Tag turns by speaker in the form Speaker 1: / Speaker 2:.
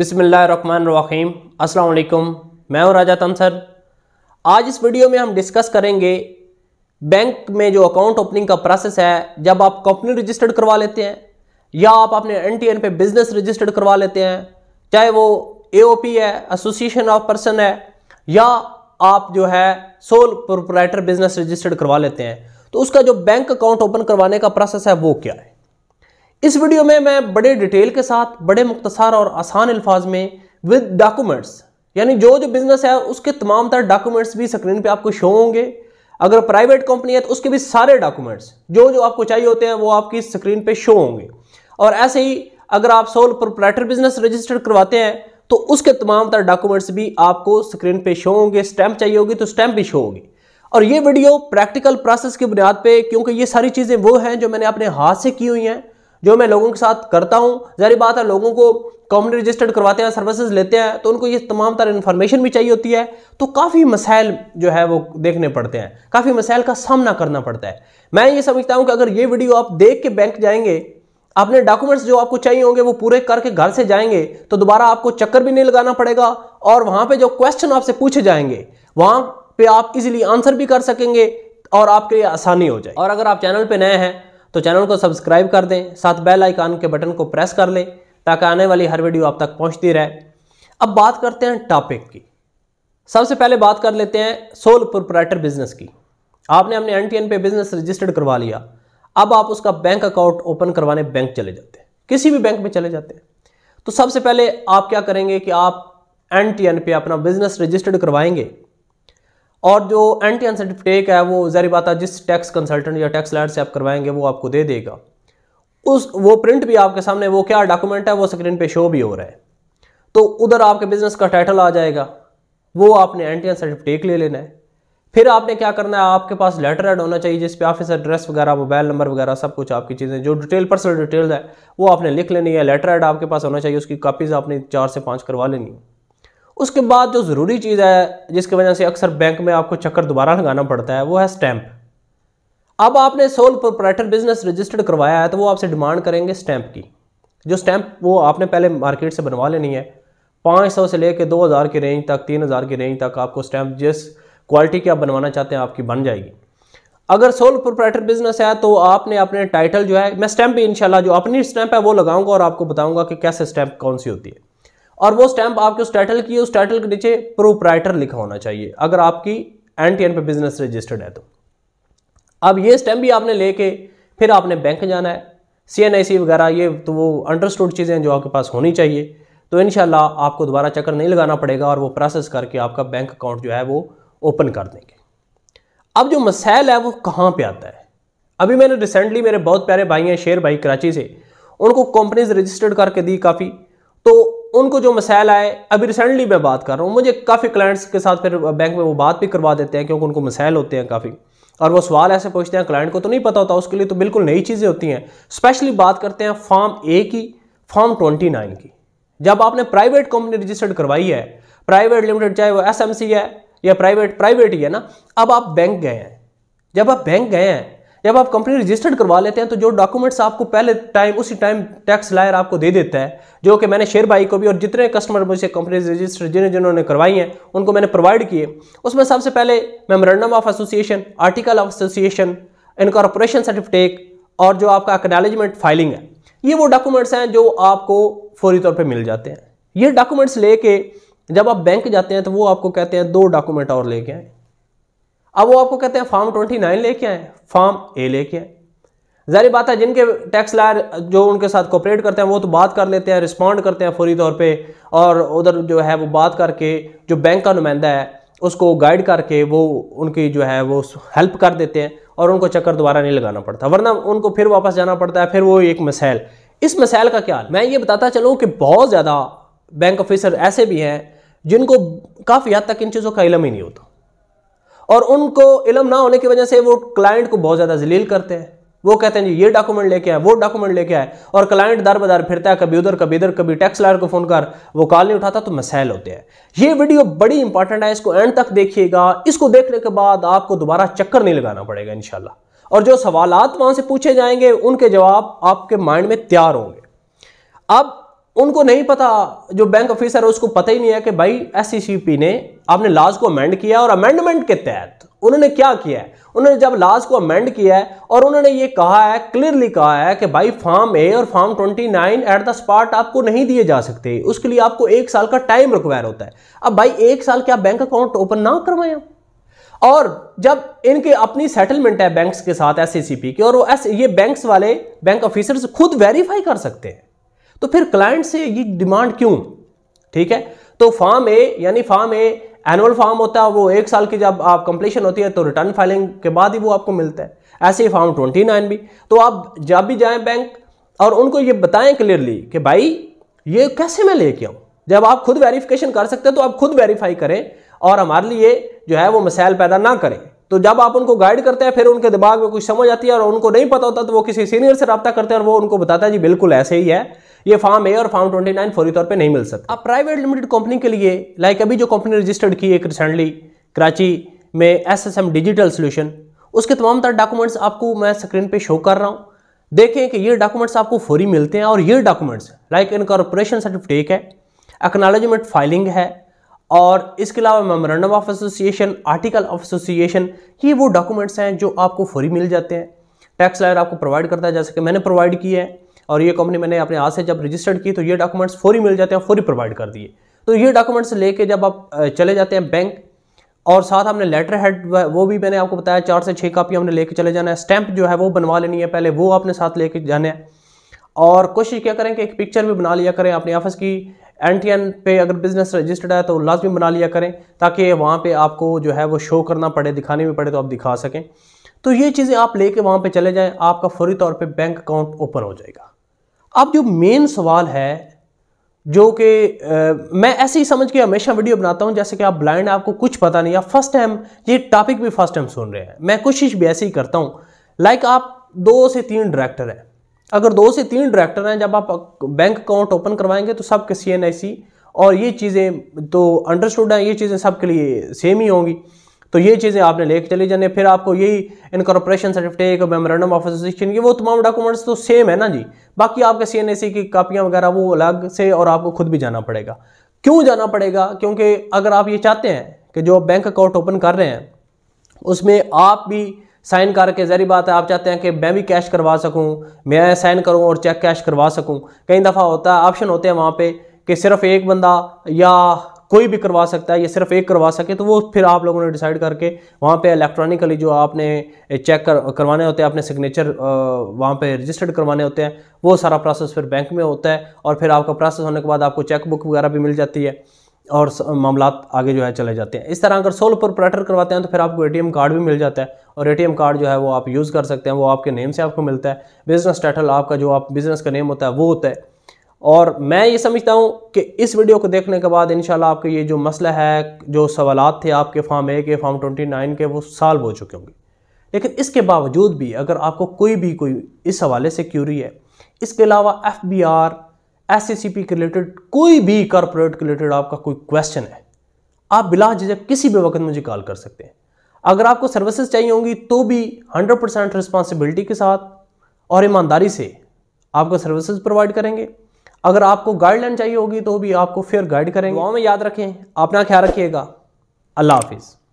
Speaker 1: बिसमीम असलकुम मैं हूं राजा तमसर आज इस वीडियो में हम डिस्कस करेंगे बैंक में जो अकाउंट ओपनिंग का प्रोसेस है जब आप कंपनी रजिस्टर्ड करवा लेते हैं या आप अपने एन टी एन पे बिजनेस रजिस्टर्ड करवा लेते हैं चाहे वो ए ओ पी है एसोसिएशन ऑफ पर्सन है या आप जो है सोल प्रोपराइटर बिजनेस रजिस्टर्ड करवा लेते हैं तो उसका जो बैंक अकाउंट ओपन करवाने का प्रोसेस है वो क्या है इस वीडियो में मैं बड़े डिटेल के साथ बड़े मुख्तसर और आसान अल्फाज में विद डॉक्यूमेंट्स यानी जो जो बिजनेस है उसके तमाम तर डॉक्यूमेंट्स भी स्क्रीन पे आपको शो होंगे अगर प्राइवेट कंपनी है तो उसके भी सारे डॉक्यूमेंट्स जो जो आपको चाहिए होते हैं वो आपकी स्क्रीन पे शो होंगे और ऐसे ही अगर आप सोल प्रोपराइटर बिजनेस रजिस्टर करवाते हैं तो उसके तमाम तर डॉक्यूमेंट्स भी आपको स्क्रीन पर शो होंगे स्टैम्प चाहिए होगी तो स्टैम्प भी शो होगी और ये वीडियो प्रैक्टिकल प्रोसेस की बुनियाद पे क्योंकि ये सारी चीज़ें वो हैं जो मैंने अपने हाथ से की हुई हैं जो मैं लोगों के साथ करता हूँ जारी बात है लोगों को कंपनी रजिस्टर्ड करवाते हैं सर्विसेज लेते हैं तो उनको ये तमाम तरह इन्फॉर्मेशन भी चाहिए होती है तो काफ़ी मसाइल जो है वो देखने पड़ते हैं काफ़ी मसाइल का सामना करना पड़ता है मैं ये समझता हूँ कि अगर ये वीडियो आप देख के बैंक जाएंगे अपने डॉक्यूमेंट्स जो आपको चाहिए होंगे वो पूरे करके घर से जाएंगे तो दोबारा आपको चक्कर भी नहीं लगाना पड़ेगा और वहाँ पर जो क्वेश्चन आपसे पूछे जाएंगे वहाँ पर आप इजिली आंसर भी कर सकेंगे और आपके लिए आसानी हो जाए और अगर आप चैनल पर नए हैं तो चैनल को सब्सक्राइब कर दें साथ बेल आइकान के बटन को प्रेस कर लें ताकि आने वाली हर वीडियो आप तक पहुंचती रहे अब बात करते हैं टॉपिक की सबसे पहले बात कर लेते हैं सोल प्रोपराइटर बिजनेस की आपने अपने एन पे बिजनेस रजिस्टर्ड करवा लिया अब आप उसका बैंक अकाउंट ओपन करवाने बैंक चले जाते हैं किसी भी बैंक में चले जाते हैं तो सबसे पहले आप क्या करेंगे कि आप एन पे अपना बिजनेस रजिस्टर्ड करवाएंगे और जो एंटी टेक है वो जारी बात है जिस टैक्स कंसल्टेंट या टैक्स लैंड से आप करवाएंगे वो आपको दे देगा उस वो प्रिंट भी आपके सामने वो क्या डॉक्यूमेंट है वो स्क्रीन पे शो भी हो रहा है तो उधर आपके बिजनेस का टाइटल आ जाएगा वो आपने एंटी टेक ले लेना है फिर आपने क्या करना है आपके पास लेटर ऐड होना चाहिए जिसपे ऑफिस एड्रेस वगैरह मोबाइल नंबर वगैरह सब कुछ आपकी चीज़ें जो डिटेल पर्सनल डिटेल है वो आपने लिख लेनी है लेटर ऐड आपके पास होना चाहिए उसकी कापीज़ आपने चार से पाँच करवा लेनी है उसके बाद जो ज़रूरी चीज़ है जिसकी वजह से अक्सर बैंक में आपको चक्कर दोबारा लगाना पड़ता है वो है स्टैंप अब आपने सोल प्रोपराइटर बिजनेस रजिस्टर्ड करवाया है तो वो आपसे डिमांड करेंगे स्टैंप की जो स्टैंप वो आपने पहले मार्केट से बनवा लेनी है पाँच सौ से लेकर दो हज़ार की रेंज तक तीन हज़ार की रेंज तक आपको स्टैंप जिस क्वालिटी की आप बनवाना चाहते हैं आपकी बन जाएगी अगर सोल प्रोपराइटर बिजनेस है तो आपने अपने टाइटल जो है मैं स्टैंप भी इंशाल्लाह जो अपनी स्टैंप है वो लगाऊंगा और आपको बताऊंगा कि कैसे स्टैंप कौन सी होती है और वो स्टैंप आपके उस टाइटल की उस टाइटल के नीचे प्रोपराइटर लिखा होना चाहिए अगर आपकी एन टी एन पे बिजनेस रजिस्टर्ड है तो अब ये स्टैंप भी आपने लेके फिर आपने बैंक जाना है सी एन आई सी वगैरह ये तो वो अंडरस्टूड चीज़ें जो आपके पास होनी चाहिए तो इन आपको दोबारा चक्कर नहीं लगाना पड़ेगा और वो प्रोसेस करके आपका बैंक अकाउंट जो है वो ओपन कर देंगे अब जो मसैल है वो कहाँ पर आता है अभी मैंने रिसेंटली मेरे बहुत प्यारे भाई हैं शेर भाई कराची से उनको कंपनीज रजिस्टर्ड करके दी काफ़ी तो उनको जो मसाइल आए अभी रिसेंटली मैं बात कर रहा हूँ मुझे काफ़ी क्लाइंट्स के साथ फिर बैंक में वो बात भी करवा देते हैं क्योंकि उनको मसाइल होते हैं काफ़ी और वो सवाल ऐसे पूछते हैं क्लाइंट को तो नहीं पता होता उसके लिए तो बिल्कुल नई चीज़ें होती हैं स्पेशली बात करते हैं फॉर्म ए की फॉर्म ट्वेंटी नाइन की जब आपने प्राइवेट कंपनी रजिस्टर्ड करवाई है प्राइवेट लिमिटेड चाहे वो एस है या प्राइवेट प्राइवेट ही है ना अब आप बैंक गए हैं जब आप बैंक गए हैं जब आप कंपनी रजिस्टर्ड करवा लेते हैं तो जो डॉक्यूमेंट्स आपको पहले टाइम उसी टाइम टैक्स लायर आपको दे देता है जो कि मैंने शेयर भाई को भी और जितने कस्टमर मुझे कंपनी रजिस्टर जिन्हें जिन्होंने करवाई हैं उनको मैंने प्रोवाइड किए उसमें सबसे पहले memorandum of association article of association incorporation certificate और जो आपका एक्नॉलेजमेंट फाइलिंग है ये वो डॉक्यूमेंट्स हैं जो आपको फौरी तौर पर मिल जाते हैं ये डॉक्यूमेंट्स लेके जब आप बैंक जाते हैं तो वो आपको कहते हैं दो डॉक्यूमेंट और लेके आए अब वो आपको कहते हैं फॉर्म ट्वेंटी नाइन लेके आए फॉर्म ए लेके आए जारी बात है जिनके टैक्स लायर जो उनके साथ कोऑपरेट करते हैं वो तो बात कर लेते हैं रिस्पॉन्ड करते हैं फौरी तौर पे और उधर जो है वो बात करके जो बैंक का नुमाइंदा है उसको गाइड करके वो उनकी जो है वो हेल्प कर देते हैं और उनको चक्कर दोबारा नहीं लगाना पड़ता वरना उनको फिर वापस जाना पड़ता है फिर वो एक मिसाइल इस मिसाइल का क्या मैं ये बताता चलूँ कि बहुत ज़्यादा बैंक ऑफिसर ऐसे भी हैं जिनको काफ़ी हद तक इन चीज़ों का इलम ही नहीं होता और उनको इलम ना होने की वजह से वो क्लाइंट को बहुत ज़्यादा जलील करते हैं वो कहते हैं जी ये डॉक्यूमेंट लेके आए वो डॉक्यूमेंट लेके आए और क्लाइंट दर बदार फिरता है कभी उधर कभी इधर कभी टैक्स लायर को फ़ोन कर वो कॉल नहीं उठाता तो मसाइल होते हैं ये वीडियो बड़ी इंपॉर्टेंट है इसको एंड तक देखिएगा इसको देखने के बाद आपको दोबारा चक्कर नहीं लगाना पड़ेगा इनशाला और जो सवाल वहां से पूछे जाएंगे उनके जवाब आपके माइंड में तैयार होंगे अब उनको नहीं पता जो बैंक ऑफिसर है उसको पता ही नहीं है कि भाई एस e ने आपने लाज को अमेंड किया और अमेंडमेंट के तहत उन्होंने क्या किया है उन्होंने जब लाज को अमेंड किया है और उन्होंने ये कहा है क्लियरली कहा है कि भाई फॉर्म ए और ट्वेंटी 29 एट द स्पॉट आपको नहीं दिए जा सकते उसके लिए आपको एक साल का टाइम रिक्वायर होता है अब भाई एक साल क्या बैंक अकाउंट ओपन ना करवाया और जब इनके अपनी सेटलमेंट है बैंक्स के साथ एस e की और वो एस ये बैंक्स वाले बैंक ऑफिसर्स खुद वेरीफाई कर सकते हैं तो फिर क्लाइंट से ये डिमांड क्यों ठीक है तो फार्म ए यानी फार्म ए एनुअल फार्म होता है वो एक साल की जब आप कंप्लीशन होती है तो रिटर्न फाइलिंग के बाद ही वो आपको मिलता है ऐसे ही फार्म ट्वेंटी नाइन भी तो आप जब भी जाएं बैंक और उनको ये बताएं क्लियरली कि भाई ये कैसे मैं लेके आऊँ जब आप खुद वेरिफिकेशन कर सकते हैं तो आप खुद वेरीफाई करें और हमारे लिए जो है वो मसाइल पैदा ना करें तो जब आप उनको गाइड करते हैं फिर उनके दिमाग में कुछ समझ आती है और उनको नहीं पता होता तो वो किसी सीनियर से रब्ता करते हैं और वो उनको बताता है जी बिल्कुल ऐसे ही है ये फार्म ए और फॉर्म 29 फौरी तौर पर नहीं मिल सकता अब प्राइवेट लिमिटेड कंपनी के लिए लाइक अभी जो कंपनी रजिस्टर्ड की है रिसेंटली कराची में S S M digital solution उसके तमाम तरह डॉक्यूमेंट्स आपको मैं स्क्रीन पर शो कर रहा हूँ देखें कि ये डॉक्यूमेंट्स आपको फौरी मिलते हैं और ये डॉक्यूमेंट्स लाइक इनकॉर्पोरेशन सर्टिफिकेट है एक्नोलॉजीमेंट फाइलिंग है और इसके अलावा memorandum of association article of association ये वो डॉक्यूमेंट्स हैं जो आपको फ्री मिल जाते हैं टैक्स लायर आपको प्रोवाइड करता है जैसे कि मैंने प्रोवाइड किया है और ये कंपनी मैंने अपने हाथ से जब रजिस्टर्ड की तो ये डॉक्यूमेंट्स फोरी मिल जाते हैं फोरी प्रोवाइड कर दिए तो ये डॉक्यूमेंट्स लेके जब आप चले जाते हैं बैंक और साथ हमने लेटर हेड वो भी मैंने आपको बताया चार से छः कापी हमने लेके चले जाना है स्टैंप जो है वो बनवा लेनी है पहले वो आपने साथ लेके जाना है और कोशिश क्या करें कि एक पिक्चर भी बना लिया करें अपने ऑफिस की एन टी एन पे अगर बिजनेस रजिस्टर्ड है तो लाजमी बना लिया करें ताकि वहाँ पर आपको जो है वो शो करना पड़े दिखाने भी पड़े तो आप दिखा सकें तो ये चीज़ें आप लेके वहाँ पे चले जाएं आपका फौरी तौर पे बैंक अकाउंट ओपन हो जाएगा अब जो मेन सवाल है जो कि मैं ऐसे ही समझ के हमेशा वीडियो बनाता हूँ जैसे कि आप ब्लाइंड आपको कुछ पता नहीं आप फर्स्ट टाइम ये टॉपिक भी फर्स्ट टाइम सुन रहे हैं मैं कोशिश भी ऐसे ही करता हूँ लाइक आप दो से तीन डायरेक्टर हैं अगर दो से तीन डायरेक्टर हैं जब आप बैंक अकाउंट ओपन करवाएंगे तो सबके सी एन सी और ये चीज़ें तो अंडरस्टूड हैं ये चीज़ें सबके लिए सेम ही होंगी तो ये चीज़ें आपने लेके चले जाने फिर आपको यही incorporation certificate memorandum of association ये वो तमाम डॉक्यूमेंट्स तो सेम है ना जी बाकी आपके सी एन ए सी की कापियाँ वगैरह वो अलग से और आपको खुद भी जाना पड़ेगा क्यों जाना पड़ेगा क्योंकि अगर आप ये चाहते हैं कि जो बैंक अकाउंट ओपन कर रहे हैं उसमें आप भी साइन करके जहरी बात है आप चाहते हैं कि मैं भी कैश करवा सकूं मैं साइन करूं और चेक कैश करवा सकूं कई दफ़ा होता है ऑप्शन होते हैं वहाँ पे कि सिर्फ एक बंदा या कोई भी करवा सकता है या सिर्फ एक करवा सके तो वो फिर आप लोगों ने डिसाइड करके वहाँ पे इलेक्ट्रॉनिकली जो आपने चेक कर करवाने होते हैं अपने सिग्नेचर वहाँ पे रजिस्टर्ड करवाने होते हैं वो सारा प्रोसेस फिर बैंक में होता है और फिर आपका प्रोसेस होने के बाद आपको चेक बुक वगैरह भी मिल जाती है और मामला आगे जो है चले जाते हैं इस तरह अगर सोल पर प्रेटर करवाते हैं तो फिर आपको एटीएम कार्ड भी मिल जाता है और एटीएम कार्ड जो है वो आप यूज़ कर सकते हैं वो आपके नेम से आपको मिलता है बिज़नेस टाइटल आपका जो आप बिज़नेस का नेम होता है वो होता है और मैं ये समझता हूँ कि इस वीडियो को देखने के बाद शाला आपके ये जो मसला है जो सवालत थे आपके फॉर्म ए के फॉर्म ट्वेंटी नाइन के वो सॉल्व हो चुके होंगे लेकिन इसके बावजूद भी अगर आपको कोई भी कोई इस हवाले से क्यूरी है इसके अलावा एफ बी आर एस के रिलेटेड कोई भी कॉरपोरेट के रिलेटेड आपका कोई क्वेश्चन है आप बिला झिझक किसी भी वक्त मुझे कॉल कर सकते हैं अगर आपको सर्विसेज चाहिए होंगी तो भी 100 परसेंट रिस्पॉन्सिबिलिटी के साथ और ईमानदारी से आपको सर्विसेज प्रोवाइड करेंगे अगर आपको गाइडलाइन चाहिए होगी तो भी आपको फेयर गाइड करेंगे गाँव में याद रखें अपना ख्याल रखिएगा अल्लाह हाफिज़